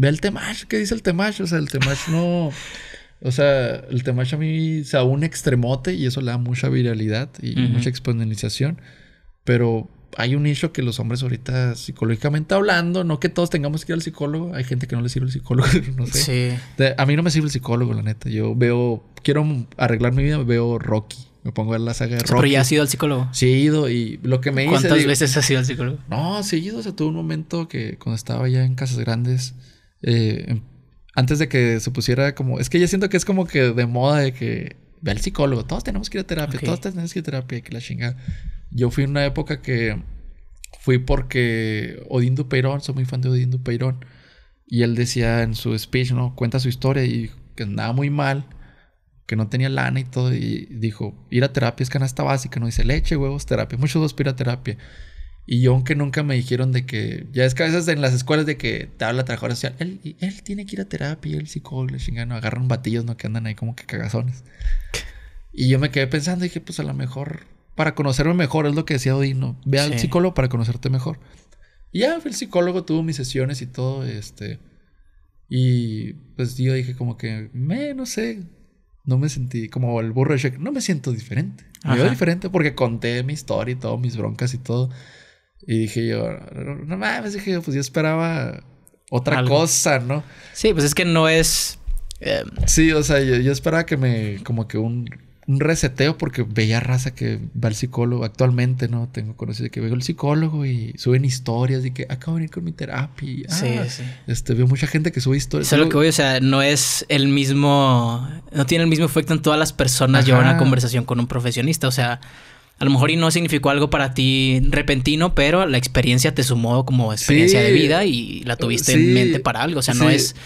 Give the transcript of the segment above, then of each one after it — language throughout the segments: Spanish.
Ve el Temash. ¿qué dice el Temash? O sea, el Temash no. O sea, el Temash a mí o sea, un extremote y eso le da mucha viralidad y mucha exponencialización. Pero hay un nicho que los hombres ahorita psicológicamente hablando, no que todos tengamos que ir al psicólogo, hay gente que no le sirve el psicólogo, no sé. Sí. A mí no me sirve el psicólogo, la neta. Yo veo, quiero arreglar mi vida, veo Rocky. Me pongo a ver la saga de Rocky. Pero ya has ido al psicólogo. Sí, he ido y lo que me ¿Cuántas veces has ido al psicólogo? No, sí he ido. O sea, tuve un momento que cuando estaba ya en Casas Grandes, eh, em, antes de que se pusiera como. Es que ya siento que es como que de moda de que. Ve al psicólogo, todos tenemos que ir a terapia, todos tenemos que ir a terapia, que la chingada. Yo fui en una época que fui porque Odín Dupeirón, soy muy fan de Odín Dupeirón, y él decía en su speech, ¿no? Cuenta su historia y que andaba muy mal, que no tenía lana y todo, y dijo, ir a terapia es canasta básica, no dice leche, huevos, terapia, muchos dos ir terapia. Y aunque nunca me dijeron de que, ya es que a veces en las escuelas de que te habla trabajadora social, él, él tiene que ir a terapia, el psicólogo, chingano, agarran batillos, ¿no? Que andan ahí como que cagazones. Y yo me quedé pensando y dije, pues a lo mejor, para conocerme mejor, es lo que decía Odino, ve al psicólogo para conocerte mejor. Y ya el psicólogo, tuvo mis sesiones y todo, este. Y pues yo dije como que, me, no sé, no me sentí como el burro de no me siento diferente. Me veo diferente porque conté mi historia y todo, mis broncas y todo. Y dije yo, no, mames, dije yo, pues yo esperaba otra cosa, ¿no? Sí, pues es que no es. Eh, sí, o sea, yo, esperaba que me, como que un, reseteo, porque veía raza que va el psicólogo actualmente, ¿no? Tengo conocido que veo el psicólogo y suben historias y que acabo ah, de venir con mi terapia. sí, ah". sí. Este, veo mucha gente que sube historias. Eso lo que voy, o sea, no es el mismo. No tiene el mismo efecto en todas las personas llevar una conversación con un profesionista, o sea a lo mejor y no significó algo para ti repentino, pero la experiencia te sumó como experiencia de vida y la tuviste en mente para algo. O sea, no es.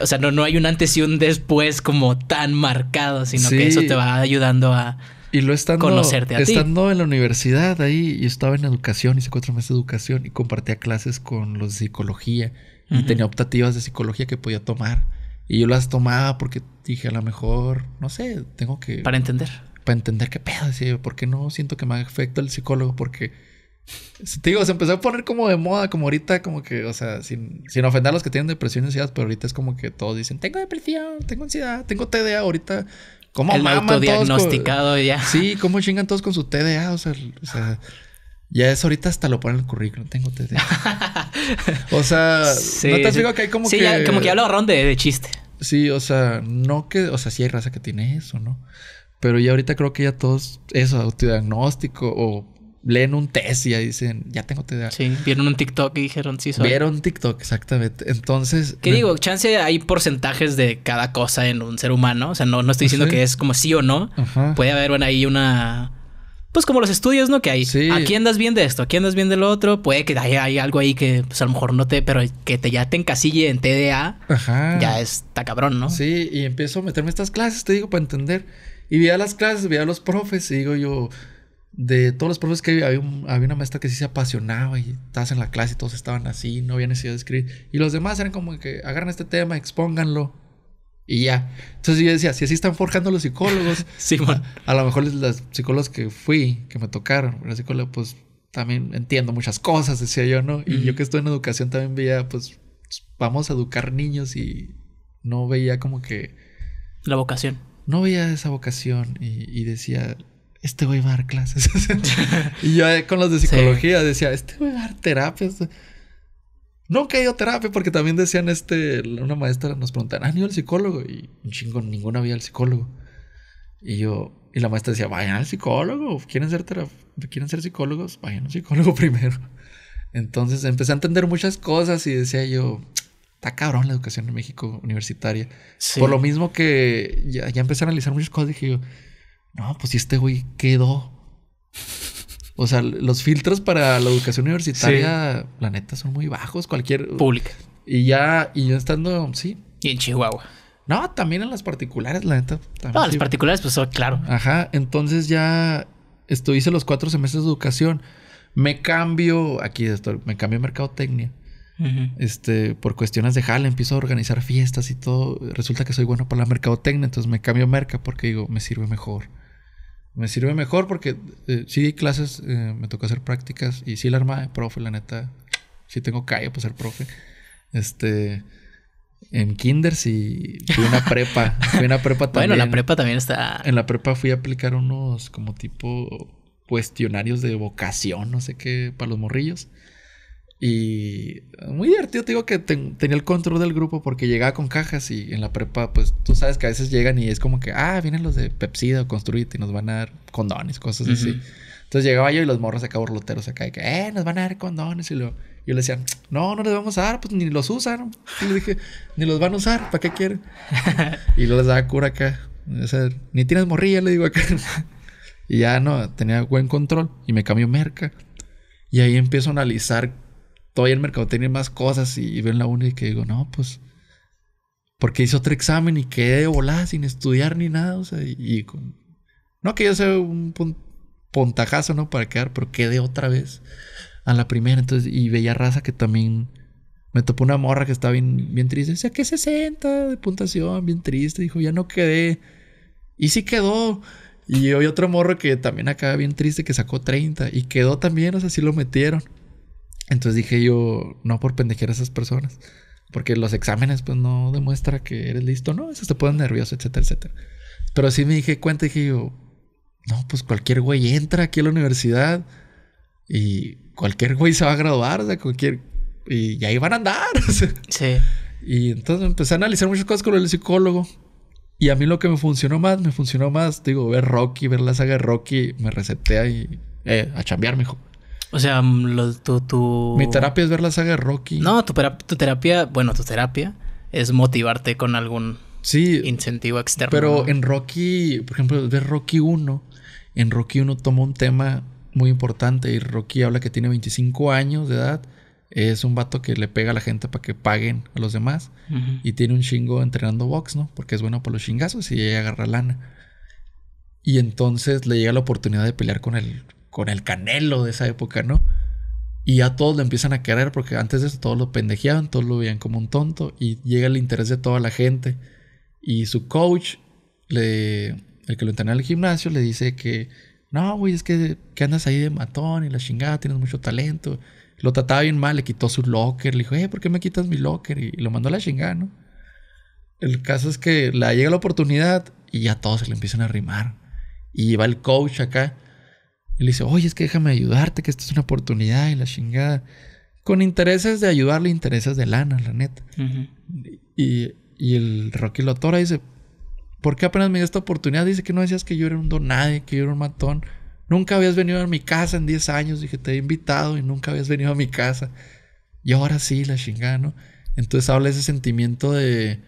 O sea, no, no hay un antes y un después como tan marcado, sino que eso te va ayudando a. Y lo estando, conocerte estando en la universidad ahí, yo estaba en educación, hice cuatro meses de educación y compartía clases con los de psicología y tenía optativas de psicología que podía tomar. Y yo las tomaba porque dije, a lo mejor, no sé, tengo que... Para entender para entender qué pedo. Decía ¿por no siento que me afecta el psicólogo? Porque, te digo, se empezó a poner como de moda, como ahorita, como que, o sea, sin, ofender a los que tienen depresión y ansiedad, pero ahorita es como que todos dicen, tengo depresión, tengo ansiedad, tengo TDA, ahorita como el autodiagnosticado ya. Sí, cómo chingan todos con su TDA. O sea, ya es ahorita hasta lo ponen en el currículum. Tengo TDA. o sea, no te has que hay como que. Sí, como que ya lo de, de, chiste. Sí, o sea, no que. O sea, sí hay raza que tiene eso, ¿no? Pero ya ahorita creo que ya todos, eso, tu diagnóstico o leen un test y ya dicen, ya tengo TDA. Sí, vieron un TikTok y dijeron, sí, soy. Vieron un TikTok, exactamente. Entonces. ¿Qué digo? Chance hay porcentajes de cada cosa en un ser humano. O sea, no, no estoy diciendo que es como sí o no. Puede haber bueno, ahí una. Pues como los estudios, ¿no? Que hay. Sí. Ah, aquí andas bien de esto, aquí andas bien de lo otro. Puede que haya, hay algo ahí que pues, a lo mejor no te, pero que te ya te encasille en TDA. Ajá. Ya está cabrón, ¿no? Sí, y empiezo a meterme estas clases, te digo, para entender. Y veía las clases, veía los profes y digo yo, de todos los profes que había, había, una maestra que sí se apasionaba y estás en la clase y todos estaban así, no había necesidad de escribir. Y los demás eran como que agarran este tema, expónganlo y ya. Entonces yo decía, si así están forjando los psicólogos, sí, a, a, lo mejor los psicólogos que fui, que me tocaron, los psicólogos, pues también entiendo muchas cosas, decía yo, ¿no? Y yo que estoy en educación también veía, pues vamos a educar niños y no veía como que... La vocación no veía esa vocación y, decía, este güey va a dar clases. y yo eh, con los de psicología decía, este güey va a dar terapias. Nunca he ido terapia porque también decían, este, una maestra nos preguntaba, ¿han ido al psicólogo? Y un chingo, ninguna había al psicólogo. Y yo, y la maestra decía, vayan al psicólogo, quieren ser, ¿quieren ser psicólogos, vayan al psicólogo primero. Entonces empecé a entender muchas cosas y decía yo, está cabrón la educación en México universitaria. Por lo mismo que ya, empecé a analizar muchas cosas, dije yo, no, pues si este güey quedó. O sea, los filtros para la educación universitaria, la neta, son muy bajos. Cualquier. Pública. Y ya, y yo estando, sí. Y en Chihuahua. No, también en las particulares, la neta. no, las particulares, pues claro. Ajá. Entonces ya esto hice los cuatro semestres de educación. Me cambio, aquí estoy, me cambio a mercadotecnia. Este, por cuestiones de jale, empiezo a organizar fiestas y todo. Resulta que soy bueno para la mercadotecnia, entonces me cambio merca porque digo, me sirve mejor. Me sirve mejor porque eh, sí clases, eh, me toca hacer prácticas y sí la arma de profe, la neta. Sí tengo calle pues ser profe. Este, en kinders y fui a una prepa. Fui una prepa también. Bueno, la prepa también está. En la prepa fui a aplicar unos como tipo cuestionarios de vocación, no sé qué, para los morrillos. Y muy divertido, te digo que tenía el control del grupo porque llegaba con cajas y en la prepa, pues tú sabes que a veces llegan y es como que, ah, vienen los de Pepsi o Construite y nos van a dar condones, cosas así. Entonces llegaba yo y los morros acá loteros acá y que, eh, nos van a dar condones y lo... Yo le decía, no, no les vamos a dar, pues ni los usan. Y le dije, ni los van a usar, ¿para qué quieren? y yo les daba cura acá. ni tienes morrilla, le digo acá. y ya no, tenía buen control y me cambió merca. Y ahí empiezo a analizar todavía en mercadotecnia más cosas y, ven la una y que digo, no, pues, porque hice otro examen y quedé de volada sin estudiar ni nada, o sea, y, no que yo sea un puntajazo, ¿no? Para quedar, pero quedé otra vez a la primera, entonces, y veía raza que también... Me topó una morra que estaba bien, bien triste. sea ¿qué 60 de puntuación? Bien triste. Dijo, ya no quedé. Y sí quedó. Y hoy otro morro que también acaba bien triste que sacó 30. Y quedó también, o sea, sí lo metieron. Entonces dije yo, no por pendejear a esas personas. Porque los exámenes, pues no demuestra que eres listo, ¿no? Eso te ponen nervioso, etcétera, etcétera. Pero sí me dije cuenta, dije yo, no, pues cualquier güey entra aquí a la universidad y cualquier güey se va a graduar, o sea, cualquier. Y ahí van a andar. Sí. Y entonces empecé a analizar muchas cosas con el psicólogo. Y a mí lo que me funcionó más, me funcionó más, digo, ver Rocky, ver la saga de Rocky, me receté ahí eh, a chambear, hijo. O sea, mm, lo, tu, Mi terapia es ver la saga de Rocky. No, tu, terapia, bueno, tu terapia es motivarte con algún incentivo externo. Pero en Rocky, por ejemplo, ver Rocky 1, en Rocky 1 toma un tema muy importante y Rocky habla que tiene 25 años de edad. Es un vato que le pega a la gente para que paguen a los demás. Y tiene un chingo entrenando box, ¿no? Porque es bueno para los chingazos y ella agarra lana. Y entonces le llega la oportunidad de pelear con el con el canelo de esa época, ¿no? Y ya todos lo empiezan a querer porque antes de eso todos lo pendejeaban, todos lo veían como un tonto y llega el interés de toda la gente. Y su coach, el que lo entrenó en el gimnasio, le dice que, no, güey, es que, andas ahí de matón y la chingada, tienes mucho talento. Lo trataba bien mal, le quitó su locker, le dijo, eh, ¿por qué me quitas mi locker? Y, lo mandó a la chingada, ¿no? El caso es que le llega la oportunidad y ya todos se le empiezan a rimar. Y va el coach acá y dice, oye, es que déjame ayudarte, que esta es una oportunidad y la chingada. Con intereses de ayudarle, intereses de lana, la neta. y, y, el Rocky Lotora dice, ¿por qué apenas me dio esta oportunidad? Dice que no decías que yo era un nadie... que yo era un matón. Nunca habías venido a mi casa en 10 años. Dije, te he invitado y nunca habías venido a mi casa. Y ahora sí, la chingada, ¿no? Entonces habla ese sentimiento de,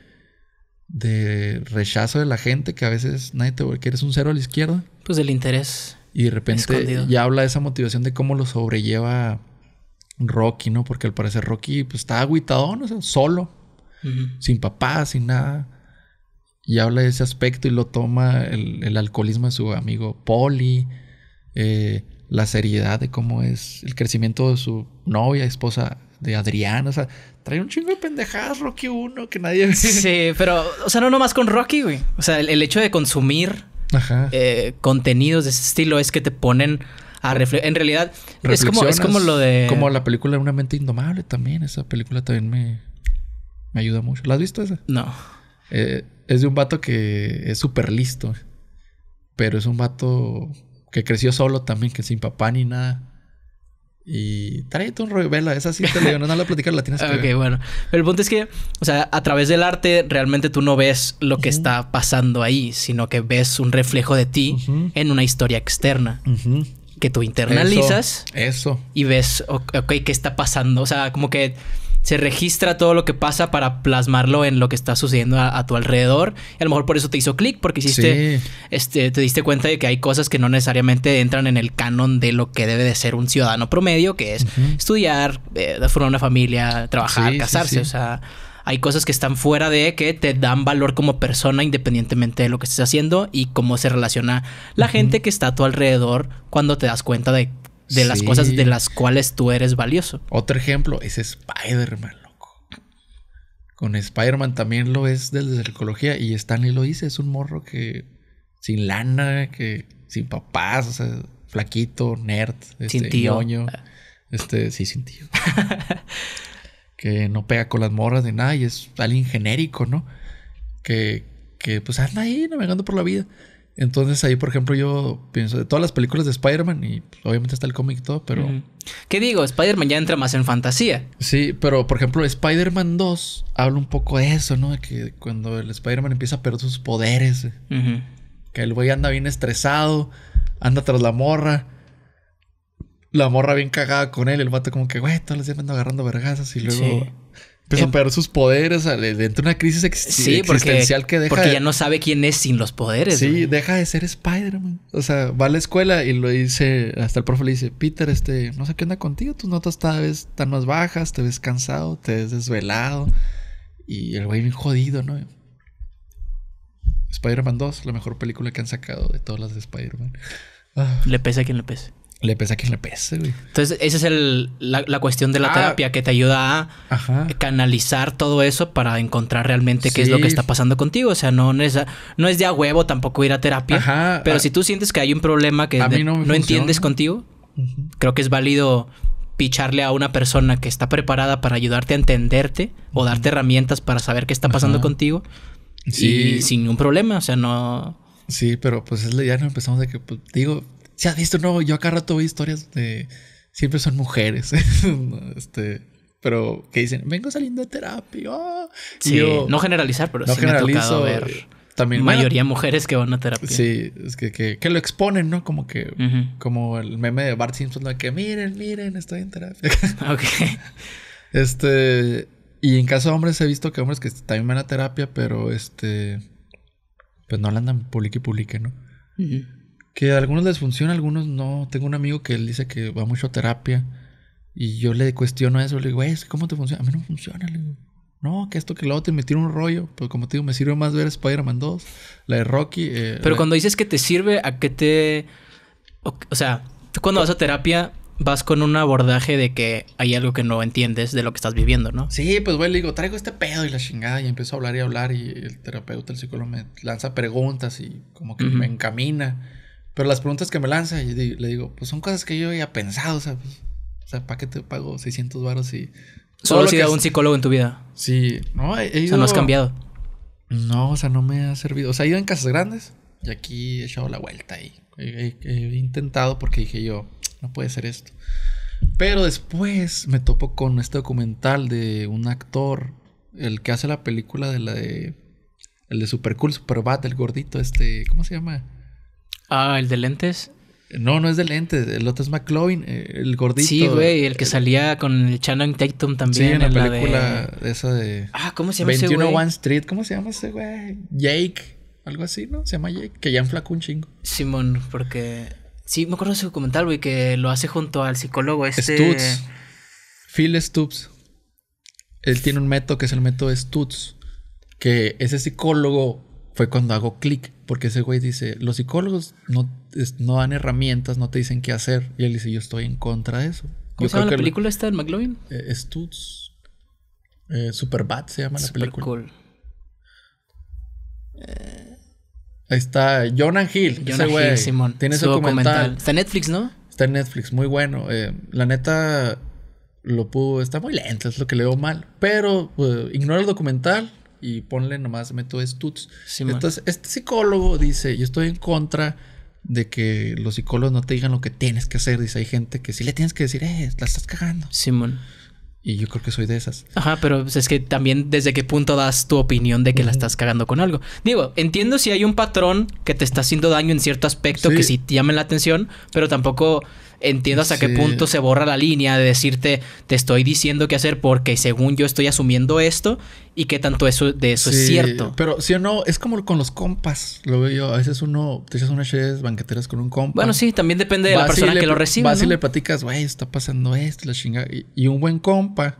de rechazo de la gente que a veces nadie te que eres un cero a la izquierda. Pues del interés. Y de repente ya habla de esa motivación de cómo lo sobrelleva Rocky, ¿no? Porque al parecer Rocky pues, está aguitado, ¿no? O sea, solo, sin papá, sin nada. Y habla de ese aspecto y lo toma el, alcoholismo de su amigo Polly, eh, la seriedad de cómo es el crecimiento de su novia, esposa de Adrián, o sea, trae un chingo de pendejadas Rocky 1 que nadie Sí, pero, o sea, no nomás con Rocky, güey. O sea, el hecho de consumir Ajá. Eh, contenidos de ese estilo es que te ponen a reflejar. En realidad, es como, es como lo de. Como la película Una mente indomable también. Esa película también me, me ayuda mucho. ¿La has visto esa? No. Eh, es de un vato que es súper listo. Pero es un vato que creció solo también, que sin papá ni nada. Y tráete un revela esa sí te digo, no, la platicar, la tienes que Ok, bueno. Pero el punto es que, o sea, a través del arte realmente tú no ves lo que está pasando ahí, sino que ves un reflejo de ti en una historia externa. Que tú internalizas. Eso, eso. Y ves, ok, ¿qué está pasando? O sea, como que se registra todo lo que pasa para plasmarlo en lo que está sucediendo a, tu alrededor. Y a lo mejor por eso te hizo clic, porque hiciste, este, te diste cuenta de que hay cosas que no necesariamente entran en el canon de lo que debe de ser un ciudadano promedio, que es estudiar, eh, formar una familia, trabajar, casarse, o sea hay cosas que están fuera de que te dan valor como persona independientemente de lo que estés haciendo y cómo se relaciona la gente que está a tu alrededor cuando te das cuenta de de las cosas de las cuales tú eres valioso. Otro ejemplo es Spider-Man, loco. Con Spider-Man también lo es desde la psicología y Stanley lo dice, es un morro que sin lana, que sin papás, flaquito, nerd, este, sin tío. este, sí, sin tío. que no pega con las morras ni nada y es alguien genérico, ¿no? Que, que pues anda ahí navegando por la vida. Entonces ahí, por ejemplo, yo pienso de todas las películas de Spider-Man y obviamente está el cómic y todo, pero... ¿Qué digo? Spider-Man ya entra más en fantasía. Sí, pero por ejemplo, Spider-Man 2 habla un poco de eso, ¿no? De que cuando el Spider-Man empieza a perder sus poderes, eh, que el güey anda bien estresado, anda tras la morra, la morra bien cagada con él, el vato como que, güey, todos los días me ando agarrando vergazas y luego... Empieza a sus poderes, dentro entra una crisis existencial que deja. Porque ya no sabe quién es sin los poderes. Sí, deja de ser Spider-Man. O sea, va a la escuela y lo dice, hasta el profe le dice, Peter, este, no sé qué onda contigo, tus notas cada vez están más bajas, te ves cansado, te ves desvelado. Y el güey bien jodido, ¿no? Spider-Man 2, la mejor película que han sacado de todas las de Spider-Man. Ah. Le pese a quien le pese. Le pesa que le pese, güey. Entonces, esa es la, cuestión de la ah. terapia que te ayuda a canalizar todo eso para encontrar realmente qué es lo que está pasando contigo. O sea, no, no, es, de a huevo tampoco ir a terapia. pero si tú sientes que hay un problema que no, entiendes contigo, creo que es válido picharle a una persona que está preparada para ayudarte a entenderte o darte herramientas para saber qué está pasando contigo. Y sin ningún problema. O sea, no. Sí, pero pues ya no empezamos de que, pues, digo, se ha visto, no, yo acá rato veo historias de. Siempre son mujeres. este. Pero que dicen, vengo saliendo de terapia. Oh", sí, no generalizar, pero sí generalizo, me ha tocado ver. También mayoría mujeres que van a terapia. Sí, es que, lo exponen, ¿no? Como que, como el meme de Bart Simpson, de que miren, miren, estoy en terapia. ok. Este, y en caso de hombres he visto que hombres que también van a terapia, pero este, pues no la andan publique y publique, ¿no? Que a algunos les funciona, a algunos no. Tengo un amigo que él dice que va mucho a terapia. Y yo le cuestiono eso, le digo, güey, ¿cómo te funciona? A mí no funciona, le digo. No, que esto que luego me tira un rollo. Pero como te digo, me sirve más ver Spider-Man 2, la de Rocky. Eh, pero cuando dices que te sirve, ¿a qué te...? O, sea, tú cuando vas a terapia, vas con un abordaje de que hay algo que no entiendes de lo que estás viviendo, ¿no? Sí, pues güey, le digo, traigo este pedo y la chingada, y empiezo a hablar y hablar, y el terapeuta, el psicólogo me lanza preguntas y como que me encamina. Pero las preguntas que me lanza, le digo, pues son cosas que yo había pensado, ¿sabes? Pues, o sea, ¿para qué te pago 600 baros y... Solo si a un psicólogo en tu vida. Sí, no, he O sea, no has cambiado. No, o sea, no me ha servido. O sea, he ido en casas grandes y aquí he echado la vuelta y he, intentado porque dije yo, no puede ser esto. Pero después me topo con este documental de un actor, el que hace la película de la de... El de Super Cool, Super Bad, el gordito, este... ¿Cómo se llama? Ah, el de lentes. No, no es de lentes. El otro es McLovin, eh, el gordito. Sí, güey, el que eh, salía con el Channing Tatum también. Sí, en, la película esa de. Ah, ¿cómo se llama ese güey? One Street. ¿Cómo se llama ese güey? Jake. Algo así, ¿no? Se llama Jake. Que ya enflacó un chingo. Simón, porque. Sí, me acuerdo de su documental, güey, que lo hace junto al psicólogo este. Stutz. Phil Stutz. Él tiene un método que es el método Stutz. Que ese psicólogo fue cuando hago clic, porque ese güey dice, los psicólogos no, no dan herramientas, no te dicen qué hacer. Y él dice, yo estoy en contra de eso. ¿Cómo yo se llama la película está esta del McLovin? Eh, Super Eh, se llama la película. Cool. Eh, ahí está Jonah Hill. ese güey Tiene ese documental. Está en Netflix, ¿no? Está en Netflix, muy bueno. Eh, la neta, lo pudo, está muy lento, es lo que le veo mal. Pero eh, ignora el documental, y ponle nomás método Stutz. Entonces, este psicólogo dice, yo estoy en contra de que los psicólogos no te digan lo que tienes que hacer. Dice, hay gente que sí le tienes que decir, eh, la estás cagando. Simón. Y yo creo que soy de esas. Ajá, pero pues, es que también desde qué punto das tu opinión de que la estás cagando con algo. Digo, entiendo si hay un patrón que te está haciendo daño en cierto aspecto que sí te llamen la atención, pero tampoco entiendo hasta qué punto se borra la línea de decirte, te estoy diciendo qué hacer porque según yo estoy asumiendo esto y qué tanto eso de eso es cierto. Pero si ¿sí o no, es como con los compas, lo veo yo. A veces uno te echas unas ches banqueteras con un compa. Bueno, sí, también depende de la persona que lo reciba Vas y le platicas, güey, está pasando esto, la chingada. Y, un buen compa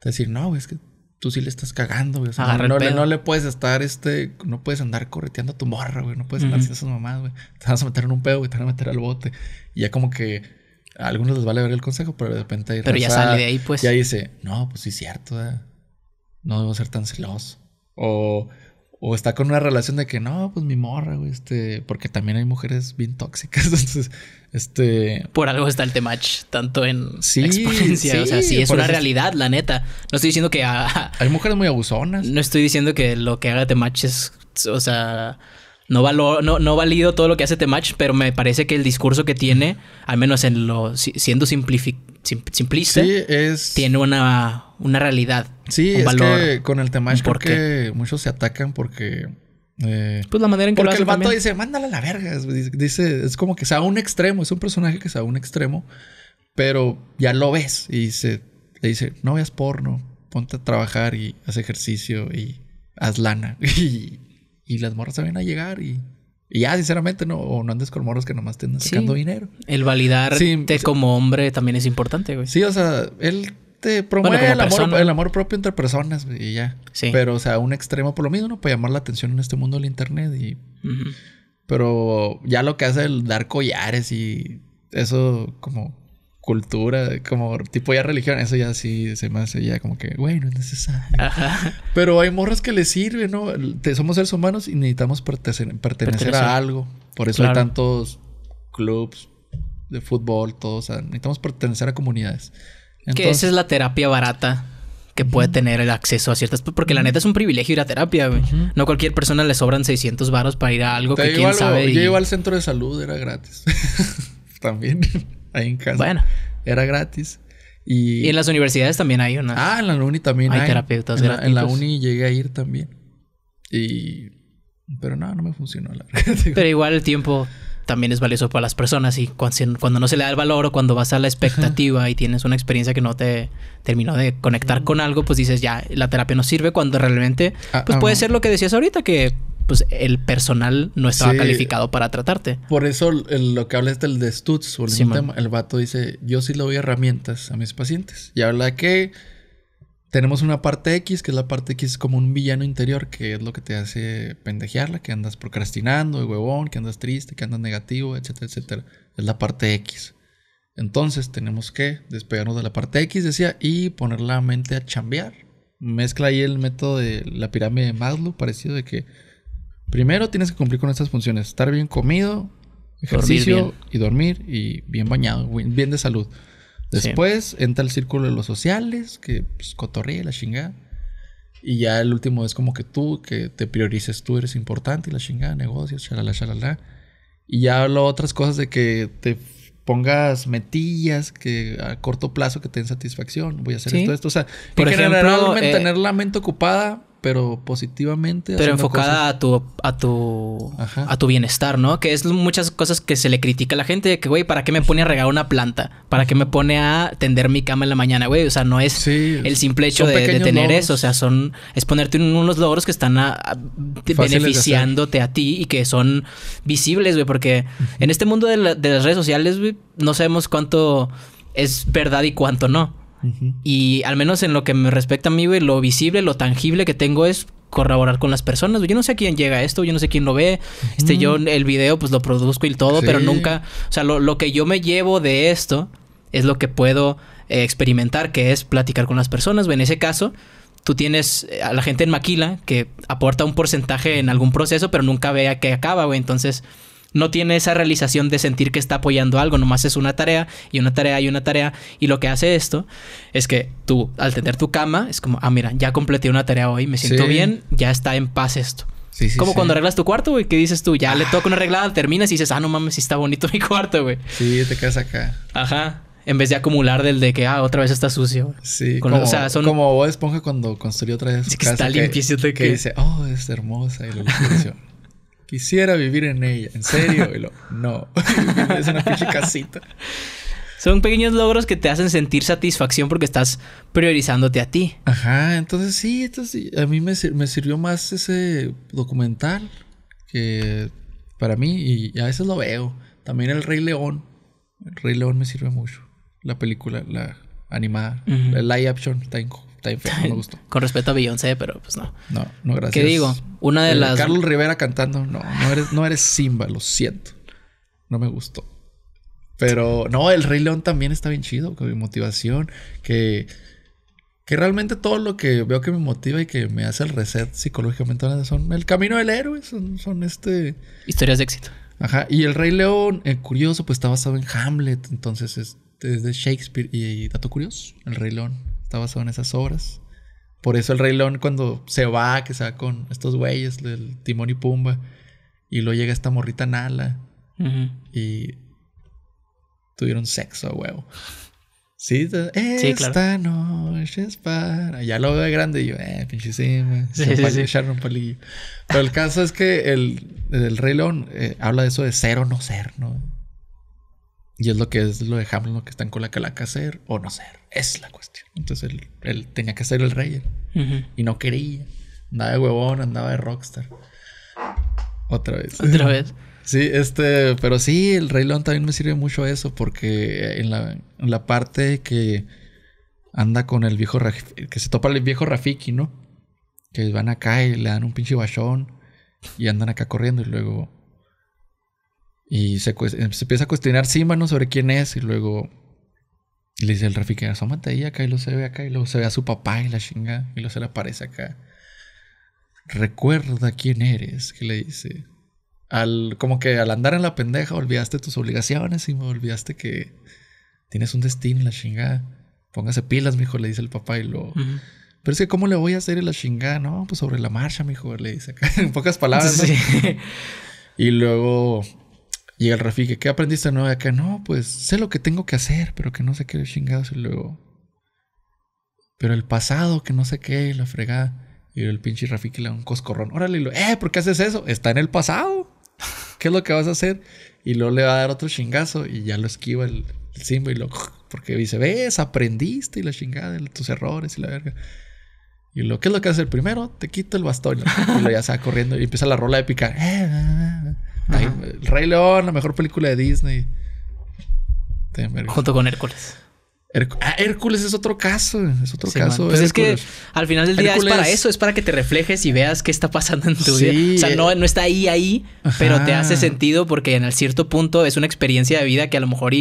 te decir, no, güey, es que tú sí le estás cagando, güey. no, le, puedes estar, este, no puedes andar correteando a tu morra, güey. No puedes andar haciendo esas mamás, güey. Te vas a meter en un pedo, güey, te van a meter al bote. Y ya como que a algunos les vale ver el consejo, pero de repente hay Pero ya sale de ahí, pues. Ya dice, no, pues sí cierto, eh. no debo ser tan celoso. O, o está con una relación de que no, pues mi morra, güey, este, porque también hay mujeres bien tóxicas. Entonces, este. Por algo está el temach, tanto en sí, experiencia, o sea, sí, es una realidad, la neta. No estoy diciendo que. Ah, hay mujeres muy abusonas. No estoy diciendo que lo que haga temach es. O sea no, no, no valido todo lo que hace Temach, pero me parece que el discurso que tiene, al menos en lo siendo simplista, es... tiene una, una realidad. Sí, es que con el Temach creo muchos se atacan porque... Eh, pues la manera en que lo hace el vato dice, Mándale a la verga. Dice, es como que se a un extremo, es un personaje que se a un extremo, pero ya lo ves y se, le dice, no veas porno, ponte a trabajar y haz ejercicio y haz lana. Y y las morras vienen a llegar y y ya, sinceramente, no, o no andes con moros que nomás te andan sacando dinero. El validarte como hombre también es importante, güey. Sí, o sea, él te promueve el, amor, propio entre personas, y ya. Sí. Pero, o sea, un extremo por lo mismo, ¿no? Para llamar la atención en este mundo del internet y... Pero ya lo que hace el dar collares y eso como cultura, como tipo ya religión, eso ya sí se me hace ya como que, güey, no es necesario. Pero hay morras que les sirven ¿no? somos seres humanos y necesitamos pertenecer, a algo. Por eso hay tantos clubs de fútbol, todos. necesitamos pertenecer a comunidades. que esa es la terapia barata que puede tener el acceso a ciertas... Porque la neta es un privilegio ir a terapia, güey. No cualquier persona le sobran 600 varos para ir a algo que quién Yo iba al centro de salud, era gratis. También ahí en casa. Bueno. Era gratis. Y, y, en las universidades también hay unas. Ah, en la uni también hay. hay. terapeutas en La, en la uni llegué a ir también. Y. Pero no, no me funcionó la Pero igual el tiempo también es valioso para las personas y cuando no se le da el valor o cuando vas a la expectativa y tienes una experiencia que no te terminó de conectar con algo, pues dices ya, la terapia no sirve cuando realmente, ah, pues ah, puede ser lo que decías ahorita, que pues el personal no estaba calificado para tratarte. Por eso lo que hablas del de Stutz, por tema, el vato dice, yo sí le doy herramientas a mis pacientes. Y habla que tenemos una parte X, que es la parte X como un villano interior, que es lo que te hace pendejearla, que andas procrastinando, huevón, que andas triste, que andas negativo, etcétera, etcétera. Es la parte X. Entonces tenemos que despegarnos de la parte X, decía, y poner la mente a chambear. Mezcla ahí el método de la pirámide de Maslow, parecido de que Primero tienes que cumplir con estas funciones. Estar bien comido, ejercicio y dormir y bien bañado, bien de salud. Después entra el círculo de los sociales, que pues, y la chingada. Y ya el último es como que tú, que te priorices, tú eres importante y la chingada, negocios, chalala, chalala. Y ya hablo otras cosas de que te pongas metillas que a corto plazo que te den satisfacción. Voy a hacer esto, esto. O sea, por ejemplo, mantener eh, la mente ocupada pero positivamente. Pero enfocada a tu, a tu, a tu bienestar, ¿no? Que es muchas cosas que se le critica a la gente, que, güey, ¿para qué me pone a regar una planta? ¿Para qué me pone a tender mi cama en la mañana, güey? O sea, no es el simple hecho de, tener eso, o sea, son, es ponerte unos logros que están beneficiándote a ti y que son visibles, güey, porque en este mundo de, de las redes sociales, güey, no sabemos cuánto es verdad y cuánto no. Y al menos en lo que me respecta a mí, güey, lo visible, lo tangible que tengo es corroborar con las personas. Yo no sé a quién llega esto, yo no sé quién lo ve. Este, yo el video, pues lo produzco y todo, pero nunca. O sea, lo, que yo me llevo de esto es lo que puedo eh, experimentar, que es platicar con las personas. Güey. En ese caso, tú tienes eh, a la gente en Maquila que aporta un porcentaje en algún proceso, pero nunca ve a qué acaba, güey. Entonces no tiene esa realización de sentir que está apoyando algo, nomás es una tarea y una tarea y una tarea. Y lo que hace esto es que tú, al tener tu cama, es como, ah, mira, ya completé una tarea hoy, me siento bien, ya está en paz esto. Sí, como cuando arreglas tu cuarto, güey, ¿Qué dices tú, ya le ah. toca una arreglada, terminas y dices, ah, no mames, sí está bonito mi cuarto, güey. Sí, te quedas acá. Ajá. En vez de acumular del de que, ah, otra vez está sucio. Sí, como, o sea, son... como Esponja cuando construyó otra vez. Su que casa está limpiecito que, dice, oh, es hermosa y lo Quisiera vivir en ella, ¿en serio? Y no, es una pinche casita. Son pequeños logros que te hacen sentir satisfacción porque estás priorizándote a ti. Ajá, entonces sí, a mí me, sirvió más ese documental que para mí y a veces lo veo. También El Rey León. El Rey León me sirve mucho. La película, la animada, el live action, está gustó. Con respeto a Beyoncé, pero pues no. No, no, gracias. ¿Qué digo? Una de eh, las. Carlos Rivera cantando. No, no eres, no eres Simba, lo siento. No me gustó. Pero no, el Rey León también está bien chido, que mi motivación, que, que realmente todo lo que veo que me motiva y que me hace el reset psicológicamente son el camino del héroe, son, este... Historias de éxito. Ajá, y el Rey León, eh, curioso, pues está basado en Hamlet, entonces es, de Shakespeare y, dato curioso, el Rey León Está basado en esas horas Por eso el Rey León cuando se va, que se va con estos güeyes, del Timón y Pumba, y luego llega esta morrita Nala, y tuvieron sexo, a huevo. Sí, noche es para... Ya lo veo grande y yo, eh, pinche sí, Pero el caso es que el, el Rey León eh, habla de eso de ser o no ser, ¿no? Y es lo que es lo de Hamlet, lo que la la calaca hacer o no ser. es la cuestión. Entonces él, él tenía que ser el rey. Y no quería. Andaba de huevón, andaba de rockstar. Otra vez. Otra vez. Sí, este, pero sí, el Rey León también me sirve mucho eso porque en la, en la parte que anda con el viejo, Rafiki, que se topa el viejo Rafiki, ¿no? Que van acá y le dan un pinche bachón y andan acá corriendo y luego y em, se, empieza a cuestionar Símano sobre quién es. Y luego le dice el Rafiki, asómate ahí acá y lo se ve acá. Y luego se ve a su papá y la chinga. Y luego se le aparece acá. Recuerda quién eres, que le dice. Al, como que al andar en la pendeja olvidaste tus obligaciones y me olvidaste que tienes un destino y la chinga. Póngase pilas, mijo, le dice el papá y lo... Pero es que, ¿cómo le voy a hacer la chinga, No, pues sobre la marcha, mijo, le dice acá. En pocas palabras. Y luego y el Rafique, ¿qué aprendiste nuevo de acá? No, pues sé lo que tengo que hacer, pero que no sé qué chingados. Y luego, pero el pasado, que no sé qué, la fregada. Y el pinche Rafique le da un coscorrón. Órale, lo, ¿eh? ¿Por qué haces eso? Está en el pasado. ¿Qué es lo que vas a hacer? Y luego le va a dar otro chingazo y ya lo esquiva el, simbo y lo. Porque dice, ves, aprendiste y la chingada, tus errores y la verga. Y lo que es lo que hace el primero, te quito el bastón. Y lo ya se va corriendo y empieza la rola épica el Rey León, la mejor película de Disney. Junto con Hércules. Ah, Hércules es otro caso, es otro caso. Pues es que al final del día es para eso, es para que te reflejes y veas qué está pasando en tu vida. O sea, no, está ahí, ahí, pero te hace sentido porque en cierto punto es una experiencia de vida que a lo mejor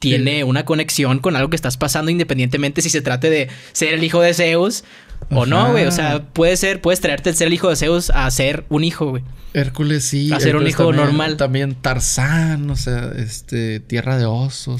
tiene una conexión con algo que estás pasando independientemente si se trate de ser el hijo de Zeus o no, güey. O sea, puede ser, puedes traerte el ser el hijo de Zeus a ser un hijo, güey. Hércules sí. A ser un hijo normal. También Tarzán, o sea, este, Tierra de Osos.